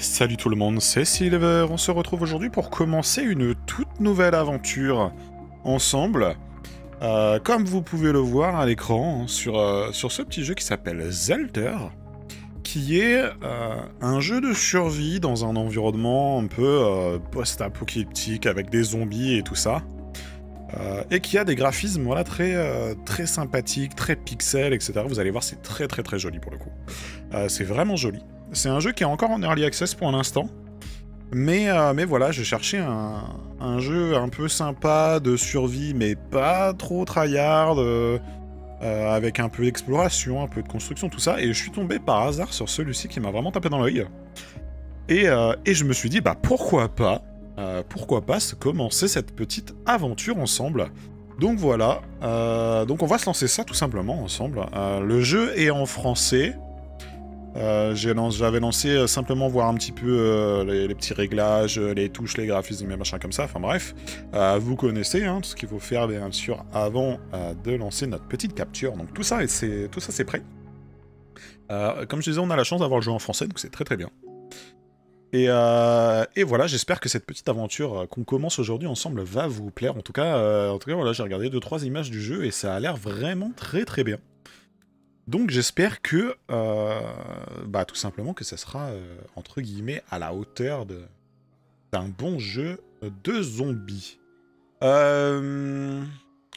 salut tout le monde, c'est Silver. On se retrouve aujourd'hui pour commencer une toute nouvelle aventure ensemble. Euh, comme vous pouvez le voir à l'écran, hein, sur, euh, sur ce petit jeu qui s'appelle Zelter, qui est euh, un jeu de survie dans un environnement un peu post-apocalyptique avec des zombies et tout ça. et qui a des graphismes voilà, très, très sympathiques, très pixels, etc. Vous allez voir, c'est très très très joli pour le coup. c'est vraiment joli. C'est un jeu qui est encore en early access pour l'instant. Mais, euh, mais voilà, j'ai cherché un, jeu un peu sympa de survie, mais pas trop tryhard, euh, euh, avec un peu d'exploration, un peu de construction, tout ça. Et je suis tombé par hasard sur celui-ci qui m'a vraiment tapé dans l'œil. Et, je me suis dit, bah pourquoi pas, pourquoi pas commencer cette petite aventure ensemble. Donc voilà, donc on va se lancer ça tout simplement ensemble. le jeu est en français. Euh, j'avais lancé euh, simplement voir un petit peu euh, les, petits réglages, les touches, les graphismes, les machins comme ça. Enfin bref, vous connaissez hein, tout ce qu'il faut faire bien sûr avant de lancer notre petite capture. Donc tout ça, c'est tout ça, c'est prêt. comme je disais, on a la chance d'avoir le jeu en français, donc c'est très très bien. Et, voilà, j'espère que cette petite aventure qu'on commence aujourd'hui ensemble va vous plaire. En tout cas, en tout cas voilà, j'ai regardé 2-3 images du jeu et ça a l'air vraiment très très bien. Donc j'espère que, euh, bah, tout simplement, que ça sera, euh, entre guillemets, à la hauteur d'un bon jeu de zombies. Euh,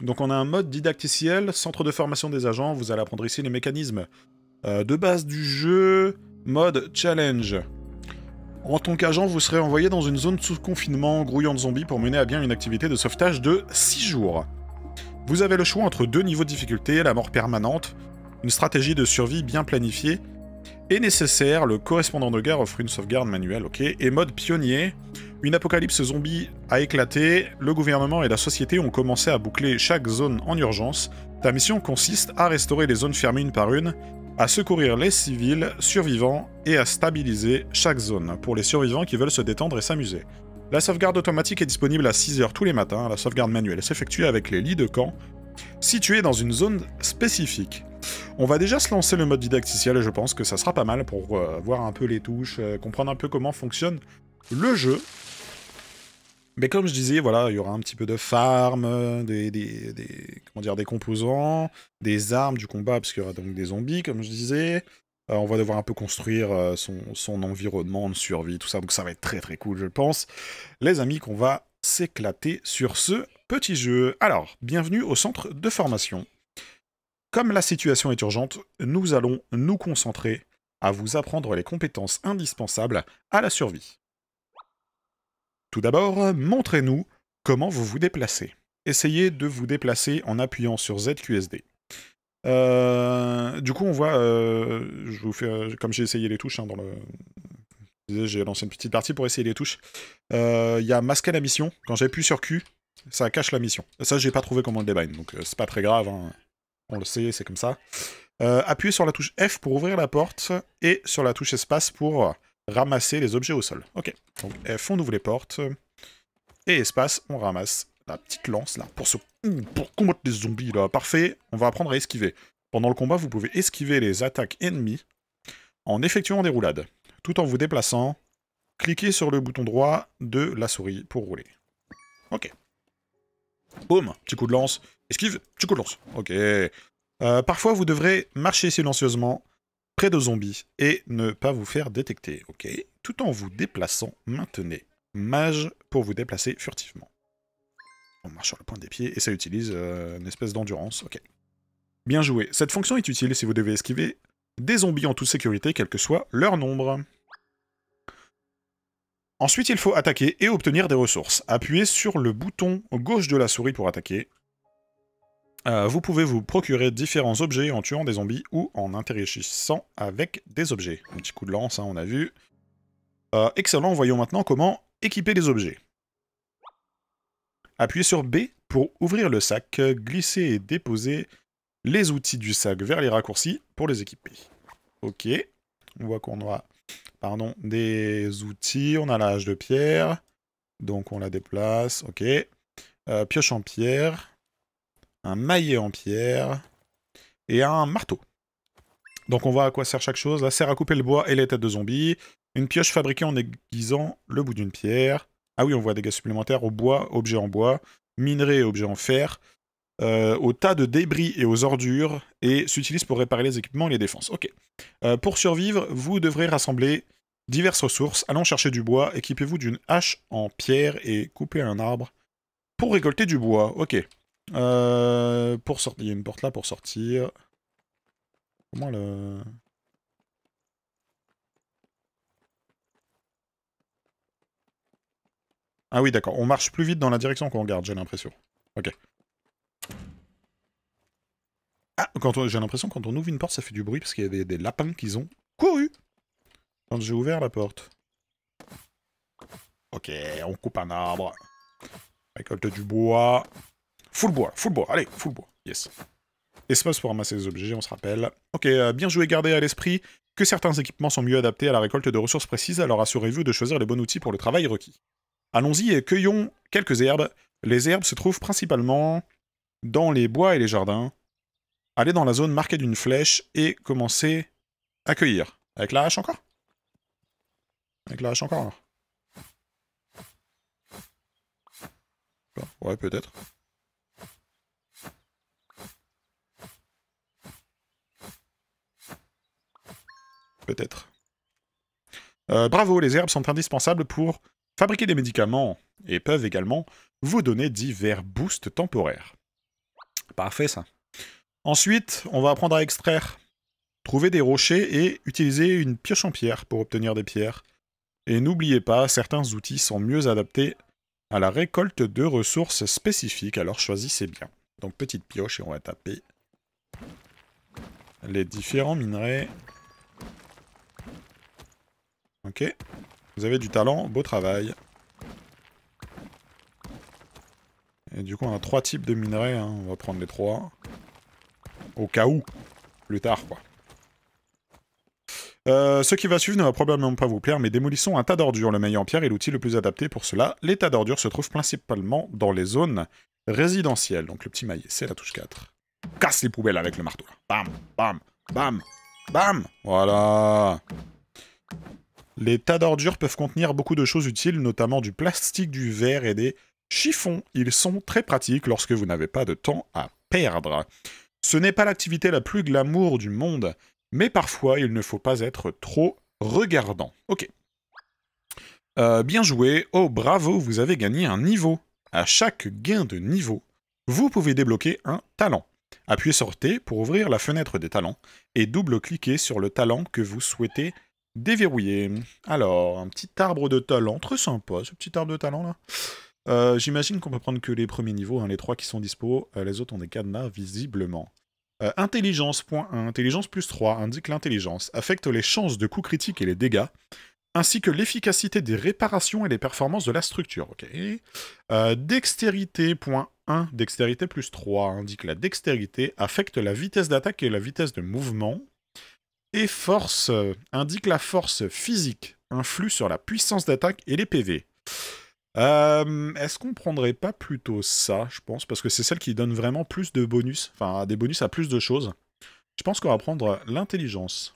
donc on a un mode didacticiel, centre de formation des agents, vous allez apprendre ici les mécanismes de base du jeu, mode challenge. En tant qu'agent, vous serez envoyé dans une zone sous confinement grouillant de zombies pour mener à bien une activité de sauvetage de 6 jours. Vous avez le choix entre deux niveaux de difficulté, la mort permanente, une stratégie de survie bien planifiée est nécessaire. Le correspondant de guerre offre une sauvegarde manuelle, ok. Et mode pionnier, une apocalypse zombie a éclaté. Le gouvernement et la société ont commencé à boucler chaque zone en urgence. Ta mission consiste à restaurer les zones fermées une par une, à secourir les civils survivants et à stabiliser chaque zone pour les survivants qui veulent se détendre et s'amuser. La sauvegarde automatique est disponible à 6h tous les matins. La sauvegarde manuelle s'effectue avec les lits de camp situés dans une zone spécifique. On va déjà se lancer le mode didacticiel et je pense que ça sera pas mal pour euh, voir un peu les touches, euh, comprendre un peu comment fonctionne le jeu. Mais comme je disais, voilà, il y aura un petit peu de farm, euh, des, comment dire, des composants, des armes, du combat, parce qu'il y aura donc des zombies, comme je disais. on va devoir un peu construire son, environnement de survie, tout ça. Donc ça va être très très cool, je pense. Les amis, qu'on va s'éclater sur ce petit jeu. Alors, bienvenue au centre de formation. Comme la situation est urgente, nous allons nous concentrer à vous apprendre les compétences indispensables à la survie. Tout d'abord, montrez-nous comment vous vous déplacez. Essayez de vous déplacer en appuyant sur ZQSD. Euh, du coup, on voit, euh, je vous fais, euh, comme j'ai essayé les touches hein, dans le, j'ai lancé une petite partie pour essayer les touches. Il y a masquer la mission. Quand j'appuie sur Q, ça cache la mission. Ça, j'ai pas trouvé comment le débind, donc c'est pas très grave. Hein on le sait, c'est comme ça. Euh, appuyez sur la touche F pour ouvrir la porte et sur la touche espace pour ramasser les objets au sol. Ok, donc F, on ouvre les portes. Et espace, on ramasse la petite lance là pour, se... pour combattre les zombies là. Parfait, on va apprendre à esquiver. Pendant le combat, vous pouvez esquiver les attaques ennemies en effectuant des roulades, tout en vous déplaçant. Cliquez sur le bouton droit de la souris pour rouler. Ok. Boum, petit coup de lance. Esquive, tu cours de Ok. Euh, parfois, vous devrez marcher silencieusement près de zombies et ne pas vous faire détecter. Ok. Tout en vous déplaçant, maintenez mage pour vous déplacer furtivement. On marche sur le point des pieds et ça utilise euh, une espèce d'endurance. Ok. Bien joué. Cette fonction est utile si vous devez esquiver des zombies en toute sécurité, quel que soit leur nombre. Ensuite, il faut attaquer et obtenir des ressources. Appuyez sur le bouton gauche de la souris pour attaquer. Euh, vous pouvez vous procurer différents objets en tuant des zombies ou en interagissant avec des objets. Un petit coup de lance, hein, on a vu. Euh, excellent, voyons maintenant comment équiper les objets. Appuyez sur B pour ouvrir le sac, glissez et déposez les outils du sac vers les raccourcis pour les équiper. Ok, on voit qu'on a pardon, des outils, on a la hache de pierre, donc on la déplace, ok. Euh, pioche en pierre, un maillet en pierre et un marteau. Donc on voit à quoi sert chaque chose. La sert à couper le bois et les têtes de zombies. Une pioche fabriquée en aiguisant le bout d'une pierre. Ah oui, on voit des dégâts supplémentaires au bois, objets en bois, minerais et objets en fer, euh, au tas de débris et aux ordures, et s'utilise pour réparer les équipements et les défenses. Ok. Euh, pour survivre, vous devrez rassembler diverses ressources. Allons chercher du bois, équipez-vous d'une hache en pierre et coupez un arbre pour récolter du bois. Ok. Euh, pour sortir, il y a une porte là pour sortir. Comment le... Ah oui, d'accord. On marche plus vite dans la direction qu'on regarde, j'ai l'impression. Ok. Ah, j'ai l'impression quand on ouvre une porte, ça fait du bruit parce qu'il y avait des, lapins qui ont couru quand j'ai ouvert la porte. Ok, on coupe un arbre. Récolte du bois. Full bois, full bois, allez, full bois, yes. Esmos pour ramasser les objets, on se rappelle. Ok, euh, bien joué, gardez à l'esprit que certains équipements sont mieux adaptés à la récolte de ressources précises, alors assurez-vous de choisir les bons outils pour le travail requis. Allons-y et cueillons quelques herbes. Les herbes se trouvent principalement dans les bois et les jardins. Allez dans la zone marquée d'une flèche et commencez à cueillir. Avec la hache encore Avec la hache encore alors. Ouais, peut-être. être euh, bravo, les herbes sont indispensables pour fabriquer des médicaments et peuvent également vous donner divers boosts temporaires. Parfait ça. Ensuite, on va apprendre à extraire, trouver des rochers et utiliser une pioche en pierre pour obtenir des pierres. Et n'oubliez pas, certains outils sont mieux adaptés à la récolte de ressources spécifiques, alors choisissez bien. Donc petite pioche et on va taper les différents minerais. Ok. Vous avez du talent, beau travail. Et du coup, on a trois types de minerais. Hein. On va prendre les trois. Au cas où. Plus tard, quoi. Euh, ce qui va suivre ne va probablement pas vous plaire, mais démolissons un tas d'ordures. Le en pierre est l'outil le plus adapté pour cela. Les tas d'ordures se trouvent principalement dans les zones résidentielles. Donc le petit maillet, c'est la touche 4. Casse les poubelles avec le marteau. Bam, bam, bam, bam. Voilà. Les tas d'ordures peuvent contenir beaucoup de choses utiles, notamment du plastique, du verre et des chiffons. Ils sont très pratiques lorsque vous n'avez pas de temps à perdre. Ce n'est pas l'activité la plus glamour du monde, mais parfois il ne faut pas être trop regardant. Ok. Euh, bien joué. Oh bravo, vous avez gagné un niveau. À chaque gain de niveau, vous pouvez débloquer un talent. Appuyez sur T pour ouvrir la fenêtre des talents et double-cliquez sur le talent que vous souhaitez Déverrouillé. Alors, un petit arbre de talent. Très sympa, ce petit arbre de talent, là. Euh, j'imagine qu'on peut prendre que les premiers niveaux, hein. les trois qui sont dispo. Euh, les autres ont des cadenas, visiblement. Euh, intelligence, point Intelligence plus 3 indique l'intelligence. Affecte les chances de coups critiques et les dégâts, ainsi que l'efficacité des réparations et les performances de la structure. Ok. dextérité, point 1. Dextérité plus 3 indique la dextérité. Affecte la vitesse d'attaque et la vitesse de mouvement. Et force euh, indique la force physique influe sur la puissance d'attaque et les PV. Euh, est-ce qu'on prendrait pas plutôt ça, je pense, parce que c'est celle qui donne vraiment plus de bonus, enfin des bonus à plus de choses. Je pense qu'on va prendre l'intelligence.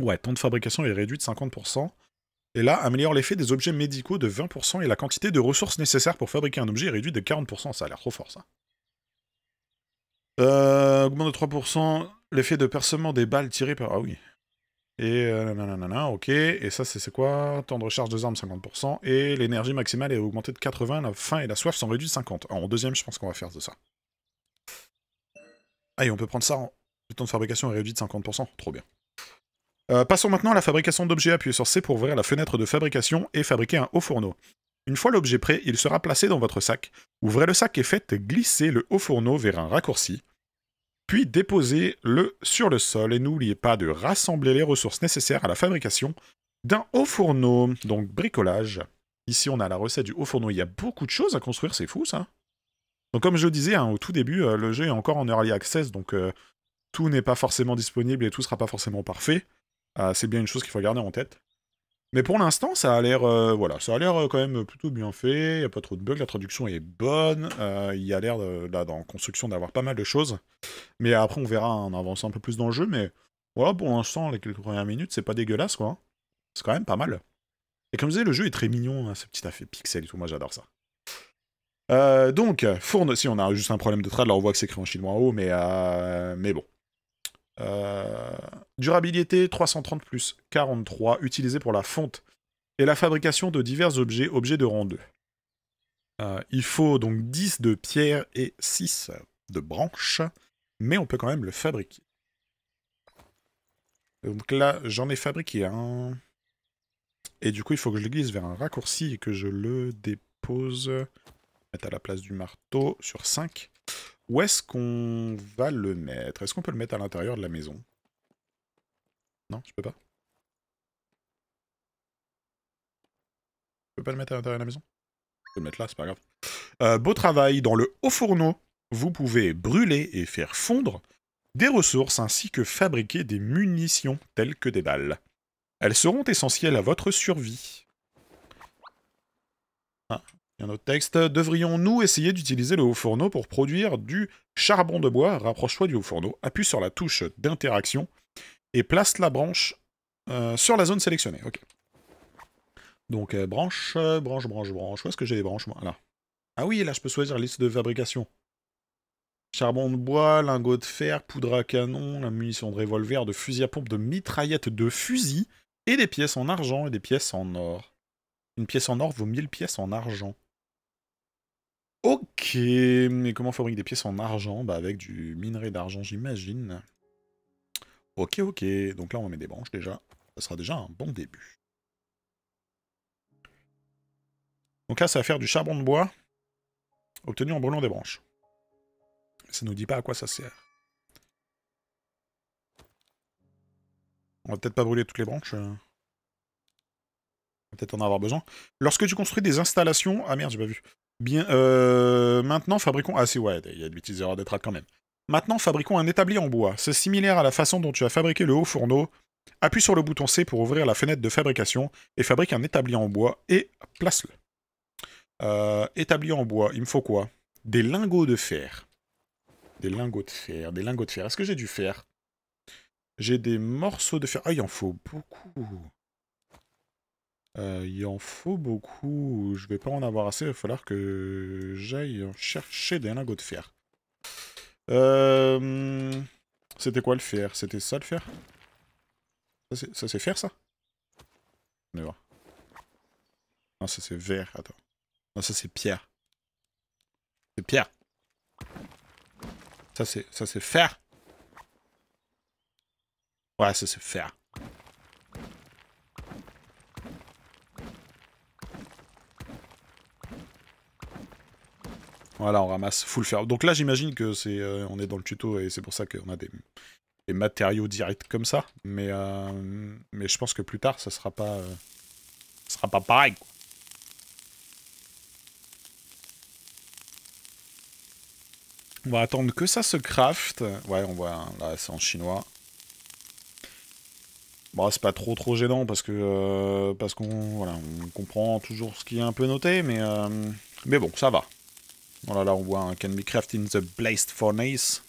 Ouais, temps de fabrication est réduit de 50%. Et là, améliore l'effet des objets médicaux de 20% et la quantité de ressources nécessaires pour fabriquer un objet est réduite de 40%. Ça a l'air trop fort, ça. Euh, augmente de 3%. L'effet de percement des balles tirées par... Ah oui. Et nanana, euh, ok. Et ça, c'est quoi Temps de recharge des armes, 50%. Et l'énergie maximale est augmentée de 80, la faim et la soif sont réduites de 50. en deuxième, je pense qu'on va faire de ça. Allez, on peut prendre ça en... Le temps de fabrication est réduit de 50%. Trop bien. Euh, passons maintenant à la fabrication d'objets. Appuyez sur C pour ouvrir la fenêtre de fabrication et fabriquer un haut fourneau. Une fois l'objet prêt, il sera placé dans votre sac. Ouvrez le sac et faites glisser le haut fourneau vers un raccourci puis déposez-le sur le sol et n'oubliez pas de rassembler les ressources nécessaires à la fabrication d'un haut fourneau, donc bricolage. Ici, on a la recette du haut fourneau. Il y a beaucoup de choses à construire, c'est fou ça. Donc, comme je le disais hein, au tout début, euh, le jeu est encore en early access, donc euh, tout n'est pas forcément disponible et tout sera pas forcément parfait. Ah, c'est bien une chose qu'il faut garder en tête. Mais pour l'instant, ça a l'air euh, voilà, ça a l'air euh, quand même plutôt bien fait, il a pas trop de bugs, la traduction est bonne, euh, il y a l'air là dans construction d'avoir pas mal de choses. Mais après on verra en avançant un peu plus dans le jeu, mais voilà, pour l'instant, les quelques premières minutes, c'est pas dégueulasse quoi. C'est quand même pas mal. Et comme je disais, le jeu est très mignon, c'est hein, ce petit effet pixel et tout, moi j'adore ça. donc, Fourne, si on a juste un problème de trad, là on voit que c'est écrit en chinois en haut, mais, mais bon, euh, durabilité 330 plus 43, utilisé pour la fonte et la fabrication de divers objets, objets de rang 2. Euh, il faut donc 10 de pierre et 6 de branches, mais on peut quand même le fabriquer. Donc là, j'en ai fabriqué un. Et du coup, il faut que je le glisse vers un raccourci et que je le dépose, mettre à la place du marteau, sur 5. Où est-ce qu'on va le mettre Est-ce qu'on peut le mettre à l'intérieur de la maison Non, je peux pas. Je peux pas le mettre à l'intérieur de la maison Je peux le mettre là, c'est pas grave. Euh, beau travail, dans le haut fourneau, vous pouvez brûler et faire fondre des ressources ainsi que fabriquer des munitions telles que des balles. Elles seront essentielles à votre survie un autre texte, devrions-nous essayer d'utiliser le haut fourneau pour produire du charbon de bois Rapproche-toi du haut fourneau, appuie sur la touche d'interaction et place la branche euh, sur la zone sélectionnée. Ok. Donc euh, branche, euh, branche, branche, branche. Où est-ce que j'ai les branches là. Ah oui, là je peux choisir la liste de fabrication. Charbon de bois, lingot de fer, poudre à canon, la munition de revolver, de fusil à pompe, de mitraillette, de fusil, et des pièces en argent et des pièces en or. Une pièce en or vaut 1000 pièces en argent. Ok, mais comment on fabrique des pièces en argent Bah avec du minerai d'argent, j'imagine. Ok, ok, donc là on va mettre des branches déjà. Ça sera déjà un bon début. Donc là, ça va faire du charbon de bois obtenu en brûlant des branches. Ça nous dit pas à quoi ça sert. On va peut-être pas brûler toutes les branches. Euh. On va peut-être en avoir besoin. Lorsque tu construis des installations... Ah merde, j'ai pas vu. Bien, euh, maintenant, fabriquons... Ah si, ouais, il y a des quand même. Maintenant, fabriquons un établi en bois. C'est similaire à la façon dont tu as fabriqué le haut fourneau. Appuie sur le bouton C pour ouvrir la fenêtre de fabrication et fabrique un établi en bois et place-le. Euh, établi en bois, il me faut quoi Des lingots de fer. Des lingots de fer, des lingots de fer. Est-ce que j'ai du fer J'ai des morceaux de fer. Ah, il en faut beaucoup. Euh, il en faut beaucoup. Je vais pas en avoir assez. Il va falloir que j'aille chercher des lingots de fer. Euh, c'était quoi le fer C'était ça le fer Ça c'est fer ça On va voir. Non, ça c'est vert. Attends. Non, ça c'est pierre. C'est pierre. Ça c'est ça c'est fer. Ouais, ça c'est fer. Voilà, on ramasse full fer. Donc là, j'imagine que c'est, euh, on est dans le tuto et c'est pour ça qu'on a des, matériaux directs comme ça. Mais, euh, mais je pense que plus tard, ça sera pas, euh, sera pas pareil. On va attendre que ça se craft. Ouais, on voit, hein, là, c'est en chinois. Bon, c'est pas trop trop gênant parce que parce qu'on on comprend toujours ce qui est un peu noté, mais mais bon, ça va. Oh là là, on voit un Can be in the Blazed Furnace.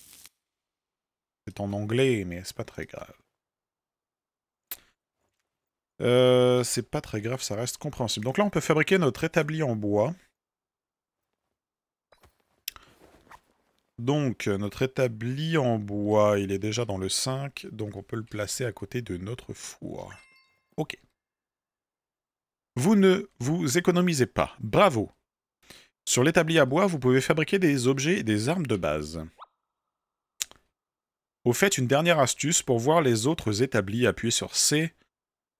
C'est en anglais, mais c'est pas très grave. Euh, c'est pas très grave, ça reste compréhensible. Donc là, on peut fabriquer notre établi en bois. Donc, notre établi en bois, il est déjà dans le 5, donc on peut le placer à côté de notre four. Ok. Vous ne vous économisez pas. Bravo sur l'établi à bois, vous pouvez fabriquer des objets et des armes de base. Au fait, une dernière astuce pour voir les autres établis, appuyez sur C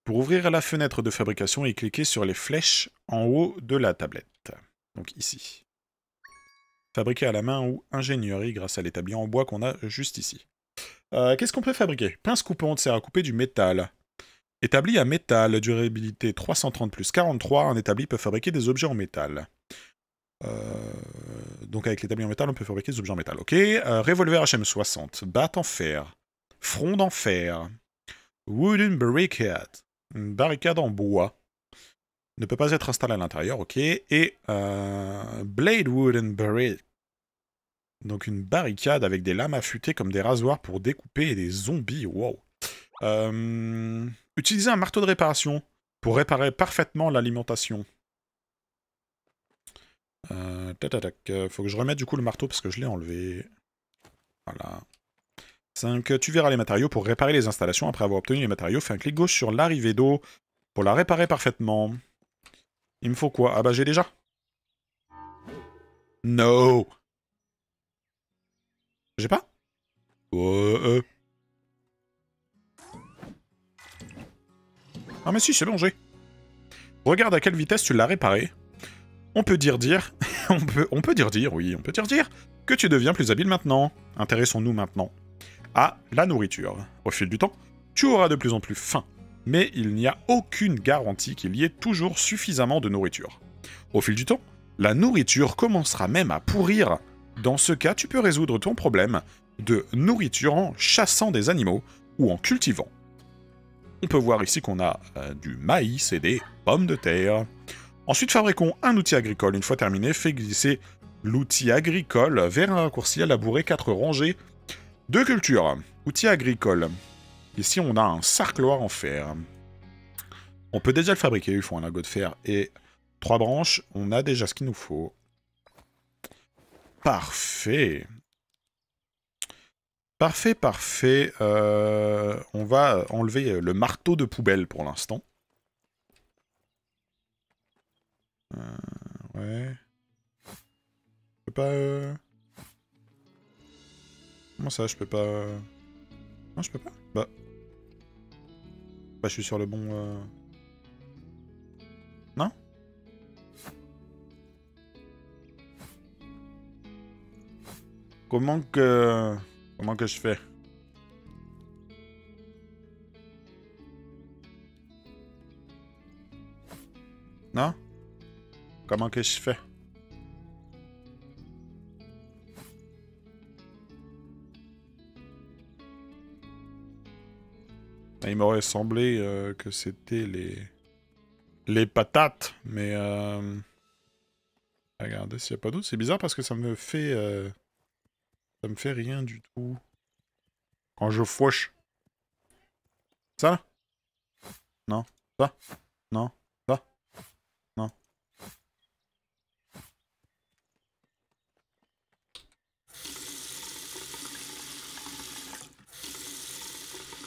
pour ouvrir la fenêtre de fabrication et cliquez sur les flèches en haut de la tablette. Donc ici. Fabriquer à la main ou ingénierie grâce à l'établi en bois qu'on a juste ici. Euh, qu'est-ce qu'on peut fabriquer Pince coupante sert à couper du métal. Établi à métal, durabilité 330 plus 43, un établi peut fabriquer des objets en métal. Euh, donc avec l'établi en métal, on peut fabriquer des objets en métal. Ok, euh, revolver HM60, batte en fer, fronde en fer, wooden barricade, une barricade en bois ne peut pas être installée à l'intérieur, ok. Et euh, Blade Wooden barricade, Donc une barricade avec des lames affûtées comme des rasoirs pour découper des zombies, wow. Euh, utiliser un marteau de réparation pour réparer parfaitement l'alimentation. Euh, euh, faut que je remette du coup le marteau parce que je l'ai enlevé. Voilà. 5. Tu verras les matériaux pour réparer les installations. Après avoir obtenu les matériaux, fais un clic gauche sur l'arrivée d'eau pour la réparer parfaitement. Il me faut quoi Ah bah j'ai déjà. No J'ai pas Ouais. Euh. Ah mais si, c'est bon, j'ai. Regarde à quelle vitesse tu l'as réparé on peut dire dire, on peut, on peut dire dire, oui, on peut dire dire, que tu deviens plus habile maintenant. Intéressons-nous maintenant à la nourriture. Au fil du temps, tu auras de plus en plus faim, mais il n'y a aucune garantie qu'il y ait toujours suffisamment de nourriture. Au fil du temps, la nourriture commencera même à pourrir. Dans ce cas, tu peux résoudre ton problème de nourriture en chassant des animaux ou en cultivant. On peut voir ici qu'on a euh, du maïs et des pommes de terre. Ensuite, fabriquons un outil agricole. Une fois terminé, fait glisser l'outil agricole vers un raccourci à labourer quatre rangées de cultures. Outil agricole. Ici, on a un sarcloir en fer. On peut déjà le fabriquer. Il faut un lingot de fer et trois branches. On a déjà ce qu'il nous faut. Parfait. Parfait, parfait. Euh, on va enlever le marteau de poubelle pour l'instant. Euh, ouais. Je peux pas... Euh, comment ça, je peux pas... Euh, non, je peux pas Bah... Bah, je suis sur le bon... Non Comment que... Comment que je fais Non Comment que je fais? Il m'aurait semblé euh, que c'était les... Les patates, mais... Euh... Regardez s'il n'y a pas d'eau. C'est bizarre parce que ça me fait... Euh, ça me fait rien du tout. Quand je fouche. Ça? Non. Ça? Non.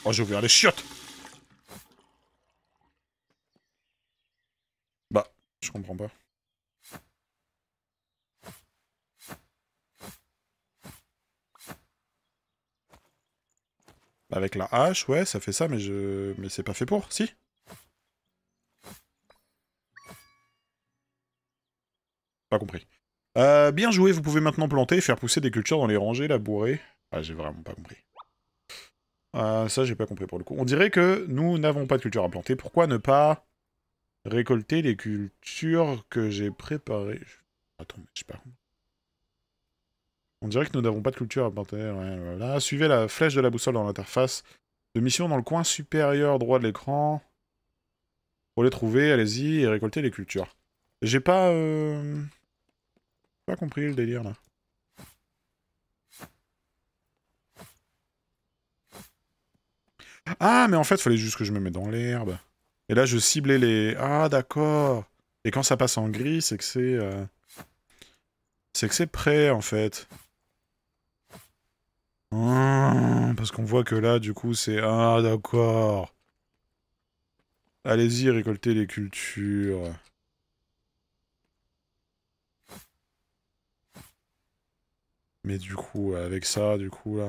Oh, j'ai ouvert les chiottes Bah, je comprends pas. Bah, avec la hache, ouais, ça fait ça, mais je... Mais c'est pas fait pour, si Pas compris. Euh, bien joué, vous pouvez maintenant planter et faire pousser des cultures dans les rangées labourées. Ah, j'ai vraiment pas compris. Euh, ça, j'ai pas compris pour le coup. On dirait que nous n'avons pas de culture à planter. Pourquoi ne pas récolter les cultures que j'ai préparées Attends, je sais On dirait que nous n'avons pas de culture à planter. Suivez la flèche de la boussole dans l'interface de mission dans le coin supérieur droit de l'écran. Pour les trouver, allez-y et récolter les cultures. J'ai pas... Euh... Pas compris le délire, là. Ah, mais en fait, il fallait juste que je me mette dans l'herbe. Et là, je ciblais les... Ah, d'accord. Et quand ça passe en gris, c'est que c'est... Euh, c'est que c'est prêt, en fait. Ah, parce qu'on voit que là, du coup, c'est... Ah, d'accord. Allez-y, récoltez les cultures. Mais du coup, avec ça, du coup, là...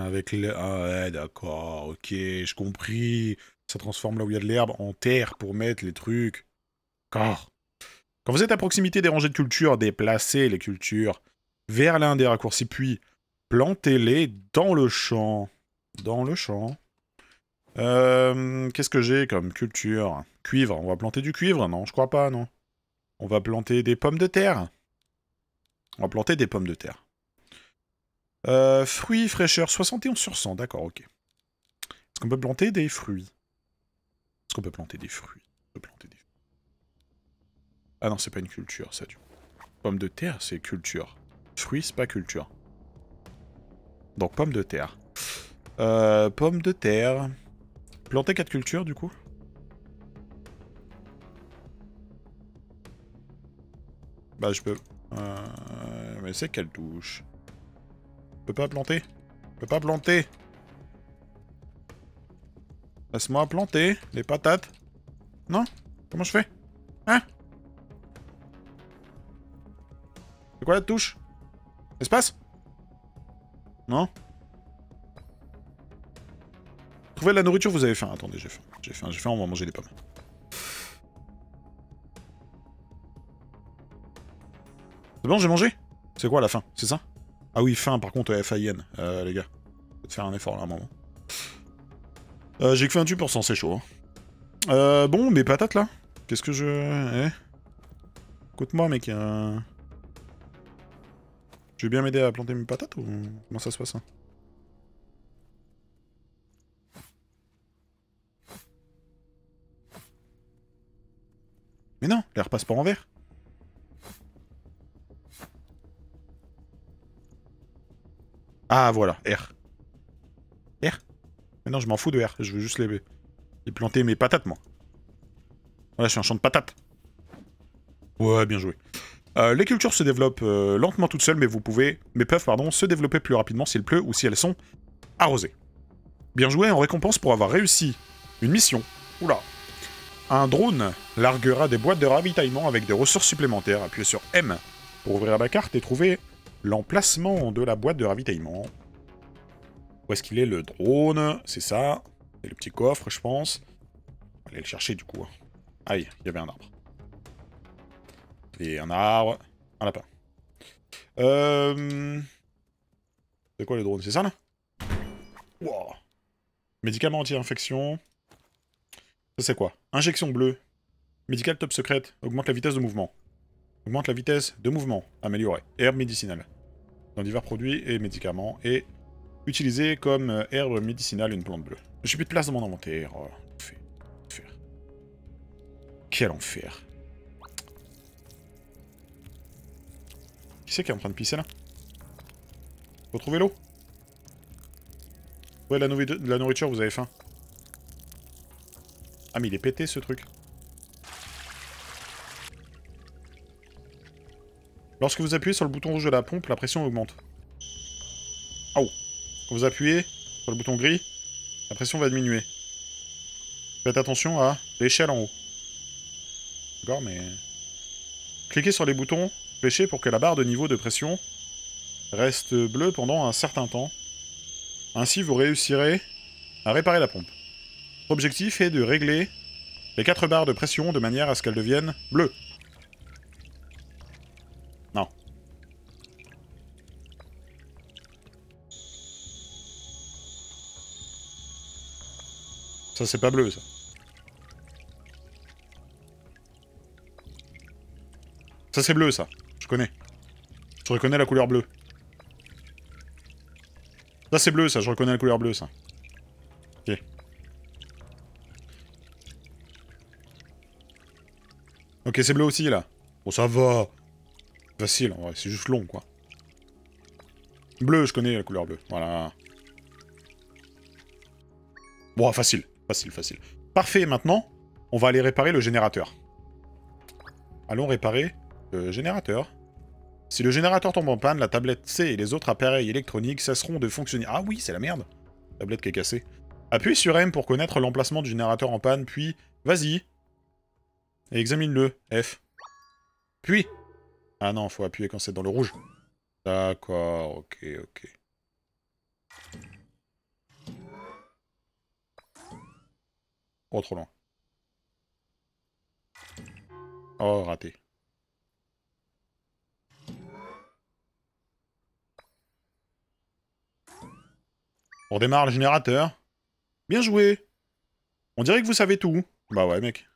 Avec le... Ah ouais, d'accord, ok, je compris. Ça transforme là où il y a de l'herbe en terre pour mettre les trucs. D'accord. Quand vous êtes à proximité des rangées de cultures, déplacez les cultures vers l'un des raccourcis, puis plantez-les dans le champ. Dans le champ. Euh, qu'est-ce que j'ai comme culture Cuivre, on va planter du cuivre Non, je crois pas, non. On va planter des pommes de terre. On va planter des pommes de terre. Euh, fruits, fraîcheur, 71 sur 100, d'accord, ok. Est-ce qu'on peut planter des fruits Est-ce qu'on peut planter des fruits planter des Ah non, c'est pas une culture, ça, du coup. de terre, c'est culture. Fruits, c'est pas culture. Donc, pomme de terre. Euh, Pomme de terre. Planter 4 cultures, du coup Bah, je peux... Euh... Mais c'est quelle touche peux pas planter. Je peux pas planter. Laisse-moi planter les patates. Non Comment je fais Hein C'est quoi la touche Espace Non Trouvez la nourriture, vous avez faim. Attendez, j'ai faim. J'ai faim, j'ai faim, on va manger des pommes. C'est bon, j'ai mangé C'est quoi la faim C'est ça ah oui, fin par contre, euh, f i euh, les gars. Faut te faire un effort là, un moment. Euh, j'ai que 28%, c'est chaud. Hein. bon, mes patates là. Qu'est-ce que je... Eh? Écoute-moi, mec. Euh... Je vais bien m'aider à planter mes patates ou comment ça se passe hein? Mais non, l'air passe pas en Ah, voilà, R. R Mais non, je m'en fous de R. Je veux juste les, planter mes patates, moi. Voilà, je suis un champ de patates. Ouais, bien joué. Euh, les cultures se développent euh, lentement toutes seules, mais vous pouvez, mais peuvent pardon, se développer plus rapidement s'il pleut ou si elles sont arrosées. Bien joué en récompense pour avoir réussi une mission. Oula. Un drone larguera des boîtes de ravitaillement avec des ressources supplémentaires. Appuyez sur M pour ouvrir la carte et trouver l'emplacement de la boîte de ravitaillement. Où est-ce qu'il est le drone C'est ça. C'est le petit coffre, je pense. On va aller le chercher du coup. Aïe, il y avait un arbre. Et un arbre, un lapin. Euh, c'est quoi le drone C'est ça là Wow Médicament anti-infection. Ça c'est quoi Injection bleue. Médical top secrète. Augmente la vitesse de mouvement. Augmente la vitesse de mouvement, améliorée. Herbe médicinale. Dans divers produits et médicaments. Et utilisé comme euh, herbe médicinale une plante bleue. J'ai plus de place dans mon inventaire. Oh, Quel enfer. Qui c'est qui est en train de pisser là Retrouvez l'eau Ouais, la, la nourriture, vous avez faim. Ah mais il est pété ce truc. Lorsque vous appuyez sur le bouton rouge de la pompe, la pression augmente. Oh. Vous appuyez sur le bouton gris, la pression va diminuer. Faites attention à l'échelle en haut. D'accord, mais... Cliquez sur les boutons pêcher pour que la barre de niveau de pression reste bleue pendant un certain temps. Ainsi, vous réussirez à réparer la pompe. L'objectif est de régler les quatre barres de pression de manière à ce qu'elles deviennent bleues. Ça, c'est pas bleu, ça. Ça, c'est bleu, ça. Je connais. Je reconnais la couleur bleue. Ça, c'est bleu, ça. Je reconnais la couleur bleue, ça. Ok. Ok, c'est bleu aussi, là. Bon, ça va. Facile, C'est juste long, quoi. Bleu, je connais la couleur bleue. Voilà. Bon, facile. Facile, facile. Parfait, maintenant, on va aller réparer le générateur. Allons réparer le générateur. Si le générateur tombe en panne, la tablette C et les autres appareils électroniques cesseront de fonctionner. Ah oui, c'est la merde. Tablette qui est cassée. Appuie sur M pour connaître l'emplacement du générateur en panne, puis vas-y. Et examine-le, F. Puis. Ah non, faut appuyer quand c'est dans le rouge. D'accord, ok, ok. Oh, trop loin. Oh, raté. On démarre le générateur. Bien joué On dirait que vous savez tout. Bah ouais, mec.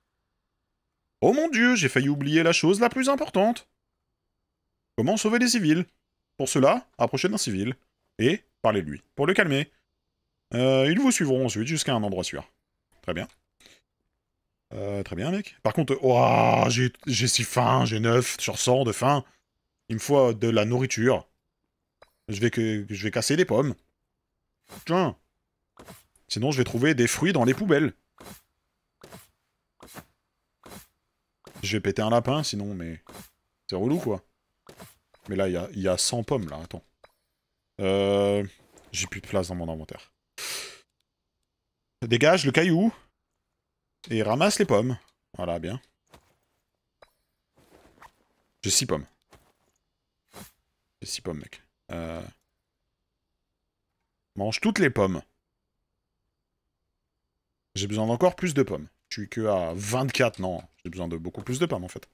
Oh mon dieu, j'ai failli oublier la chose la plus importante. Comment sauver les civils Pour cela, approchez d'un civil et parlez-lui, pour le calmer. Euh, ils vous suivront ensuite jusqu'à un endroit sûr. Très bien. Euh, très bien, mec. Par contre, oh, j'ai si faim, j'ai neuf, sur 100 de faim. Il me faut euh, de la nourriture. Je vais, que, je vais casser des pommes. Tiens. Sinon, je vais trouver des fruits dans les poubelles. Je vais péter un lapin, sinon, mais... C'est relou, quoi. Mais là, il y a, y a 100 pommes, là. Attends. Euh, j'ai plus de place dans mon inventaire. Dégage le caillou. Et ramasse les pommes. Voilà, bien. J'ai 6 pommes. J'ai 6 pommes, mec. Euh, mange toutes les pommes. J'ai besoin d'encore plus de pommes. Je suis que à 24, non. J'ai besoin de beaucoup plus de pommes, en fait.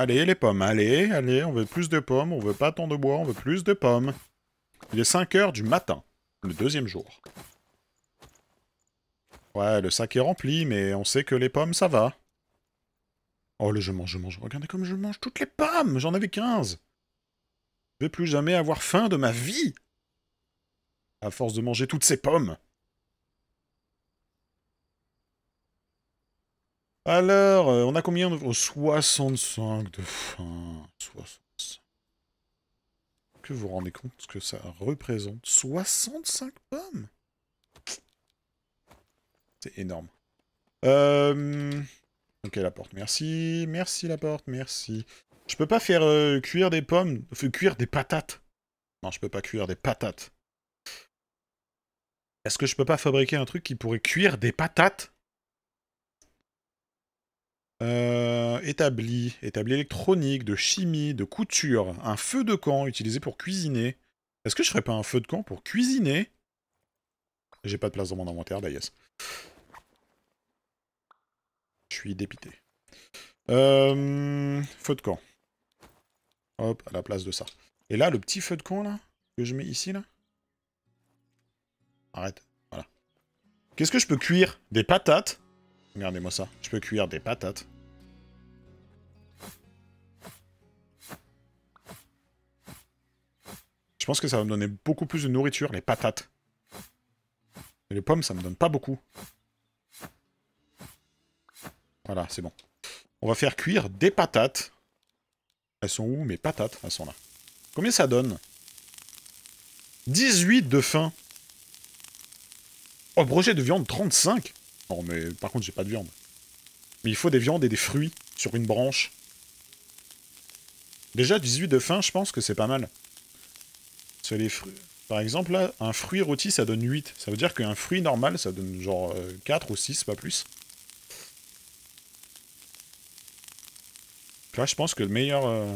Allez, les pommes, allez, allez, on veut plus de pommes, on veut pas tant de bois, on veut plus de pommes. Il est 5h du matin, le deuxième jour. Ouais, le sac est rempli, mais on sait que les pommes, ça va. Oh, le je mange, je mange. Regardez comme je mange toutes les pommes J'en avais 15 Je vais plus jamais avoir faim de ma vie À force de manger toutes ces pommes Alors, euh, on a combien de... 65 de fin. 65. Que vous vous rendez compte ce que ça représente 65 pommes C'est énorme. Euh, ok, la porte, merci. Merci, la porte, merci. Je peux pas faire euh, cuire des pommes... Enfin, cuire des patates. Non, je peux pas cuire des patates. Est-ce que je peux pas fabriquer un truc qui pourrait cuire des patates euh, établi, établi électronique, de chimie, de couture, un feu de camp utilisé pour cuisiner. Est-ce que je ferais pas un feu de camp pour cuisiner J'ai pas de place dans mon inventaire, d'ailleurs. Je suis dépité. Euh, feu de camp. Hop, à la place de ça. Et là, le petit feu de camp, là, que je mets ici, là. Arrête, voilà. Qu'est-ce que je peux cuire Des patates Regardez-moi ça. Je peux cuire des patates. Je pense que ça va me donner beaucoup plus de nourriture, les patates. Mais les pommes, ça me donne pas beaucoup. Voilà, c'est bon. On va faire cuire des patates. Elles sont où mes patates Elles sont là. Combien ça donne 18 de faim. Oh, brochet de viande, 35 non, mais par contre, j'ai pas de viande. Mais il faut des viandes et des fruits sur une branche. Déjà, 18 de fin je pense que c'est pas mal. C'est les fruits... Par exemple, là, un fruit rôti, ça donne 8. Ça veut dire qu'un fruit normal, ça donne genre 4 euh, ou 6, pas plus. Là, je pense que le meilleur... Euh,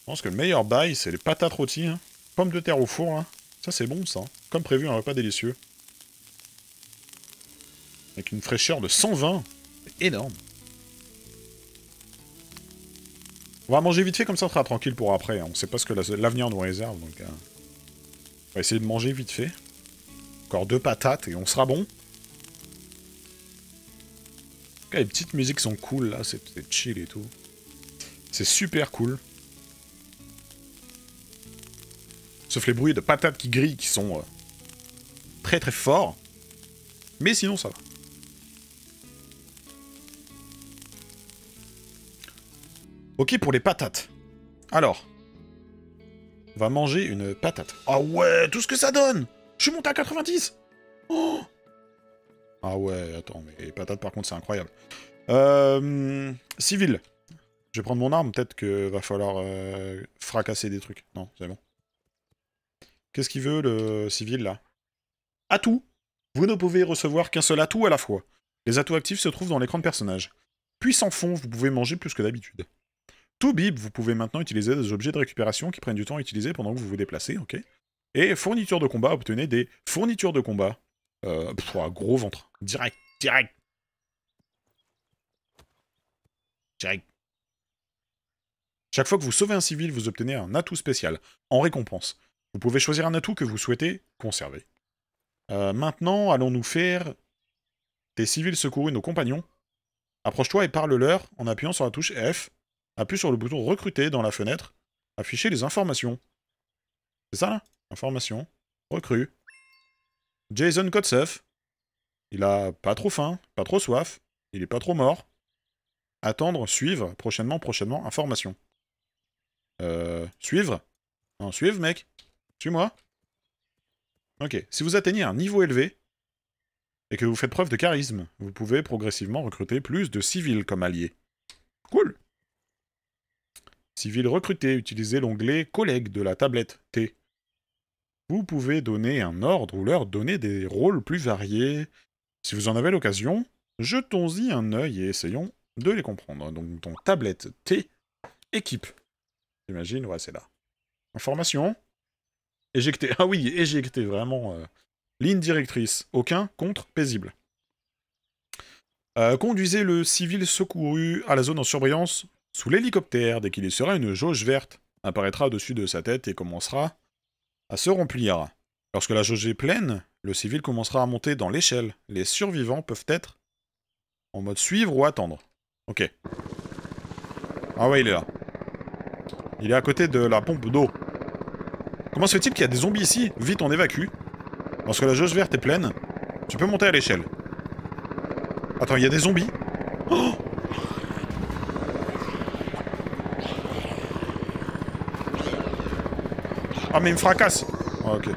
je pense que le meilleur bail, c'est les patates rôties. Hein. Pommes de terre au four, hein. Ça, c'est bon, ça. Comme prévu, un repas délicieux. Avec une fraîcheur de 120. Énorme. On va manger vite fait, comme ça on sera tranquille pour après. Hein. On sait pas ce que l'avenir nous réserve, donc... Hein. On va essayer de manger vite fait. Encore deux patates et on sera bon. Les petites musiques sont cool, là. C'est chill et tout. C'est super cool. Sauf les bruits de patates qui grillent qui sont euh, très très forts. Mais sinon ça va. Ok pour les patates. Alors. On va manger une patate. Ah ouais, tout ce que ça donne Je suis monté à 90 oh Ah ouais, attends, mais les patates par contre c'est incroyable. civil. Euh, je vais prendre mon arme, peut-être que va falloir euh, fracasser des trucs. Non, c'est bon. Qu'est-ce qu'il veut le civil là Atout Vous ne pouvez recevoir qu'un seul atout à la fois. Les atouts actifs se trouvent dans l'écran de personnage. Puis sans fond, vous pouvez manger plus que d'habitude. Tout bib, vous pouvez maintenant utiliser des objets de récupération qui prennent du temps à utiliser pendant que vous vous déplacez, ok Et fourniture de combat, obtenez des fournitures de combat. Euh, gros ventre. Direct, direct. Direct. Chaque fois que vous sauvez un civil, vous obtenez un atout spécial, en récompense. Vous pouvez choisir un atout que vous souhaitez conserver. Euh, maintenant, allons-nous faire des civils secourus nos compagnons. Approche-toi et parle-leur en appuyant sur la touche F appuie sur le bouton recruter dans la fenêtre, afficher les informations. C'est ça là Informations, recrue. Jason Kotzef. Il a pas trop faim, pas trop soif, il est pas trop mort. Attendre, suivre, prochainement, prochainement, information. Euh, suivre Non, suivre mec Suis-moi Ok, si vous atteignez un niveau élevé, et que vous faites preuve de charisme, vous pouvez progressivement recruter plus de civils comme alliés. Cool Civil recruté, utilisez l'onglet Collègues de la tablette T. Vous pouvez donner un ordre ou leur donner des rôles plus variés. Si vous en avez l'occasion, jetons-y un œil et essayons de les comprendre. Donc, ton tablette T, équipe. J'imagine, ouais, c'est là. Information. Éjecté. » Ah oui, éjecté, vraiment. Euh, ligne directrice. Aucun contre paisible. Euh, conduisez le civil secouru à la zone en surveillance sous l'hélicoptère dès qu'il y sera une jauge verte, apparaîtra au-dessus de sa tête et commencera à se remplir. Lorsque la jauge est pleine, le civil commencera à monter dans l'échelle. Les survivants peuvent être en mode suivre ou attendre. Ok. Ah ouais, il est là. Il est à côté de la pompe d'eau. Comment se fait-il qu'il y a des zombies ici Vite, on évacue. Lorsque la jauge verte est pleine, tu peux monter à l'échelle. Attends, il y a des zombies Oh Ah, mais il me fracasse ah, ok.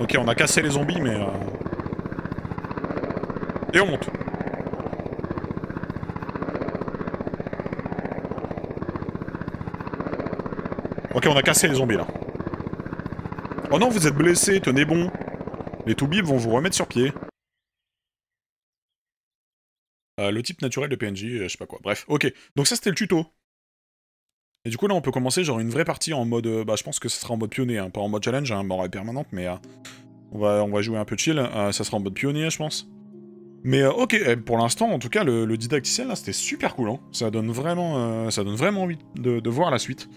Ok, on a cassé les zombies, mais... Euh, Et on monte. Ok, on a cassé les zombies, là. Oh non, vous êtes blessé. tenez bon. Les toubibs vont vous remettre sur pied. Euh, le type naturel de PNJ, euh, je sais pas quoi. Bref, ok. Donc ça, c'était le tuto. Et du coup, là, on peut commencer genre une vraie partie en mode... Euh, bah, je pense que ce sera en mode pionnier, hein, pas en mode challenge, hein, mort permanente, mais on, va, on va jouer un peu chill. ça sera en mode pionnier, je pense. Mais ok, eh, pour l'instant, en tout cas, le, didacticiel, là, c'était super cool. Hein. Ça, donne vraiment, ça donne vraiment envie de, voir la suite.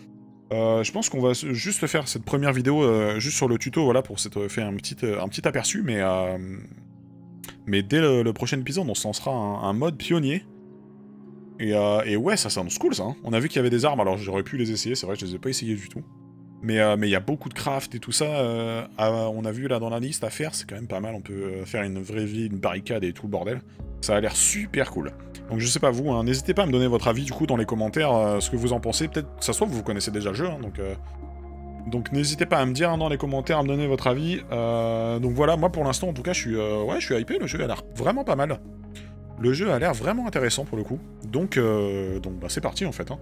je pense qu'on va juste faire cette première vidéo juste sur le tuto, voilà, pour s'être fait un petit, un petit aperçu, mais mais dès le, prochain épisode, on s'en sera un, mode pionnier. Et, euh, ouais, ça semble cool ça. Hein. On a vu qu'il y avait des armes, alors j'aurais pu les essayer, c'est vrai, je les ai pas essayées du tout. Mais euh, il y a beaucoup de craft et tout ça. Euh, on a vu là dans la liste à faire, c'est quand même pas mal. On peut faire une vraie vie, une barricade et tout le bordel. Ça a l'air super cool. Donc je sais pas vous, hein, n'hésitez pas à me donner votre avis du coup dans les commentaires, ce que vous en pensez. Peut-être, que ça soit vous connaissez déjà le jeu, hein, donc donc n'hésitez pas à me dire hein, dans les commentaires, à me donner votre avis. Euh, donc voilà, moi pour l'instant en tout cas, je suis, euh, ouais, je suis hypé, le jeu a l'air vraiment pas mal. Le jeu a l'air vraiment intéressant pour le coup. Donc euh, donc bah, c'est parti en fait. Hein.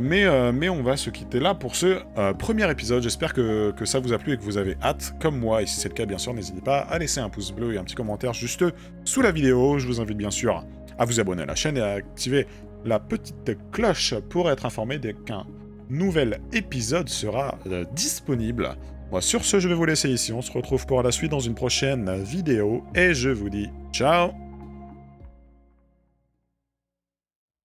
mais, mais on va se quitter là pour ce premier épisode. J'espère que, que, ça vous a plu et que vous avez hâte, comme moi. Et si c'est le cas, bien sûr, n'hésitez pas à laisser un pouce bleu et un petit commentaire juste sous la vidéo. Je vous invite bien sûr à vous abonner à la chaîne et à activer la petite cloche pour être informé dès qu'un nouvel épisode sera euh, disponible. Moi, sur ce, je vais vous laisser ici. On se retrouve pour la suite dans une prochaine vidéo. Et je vous dis ciao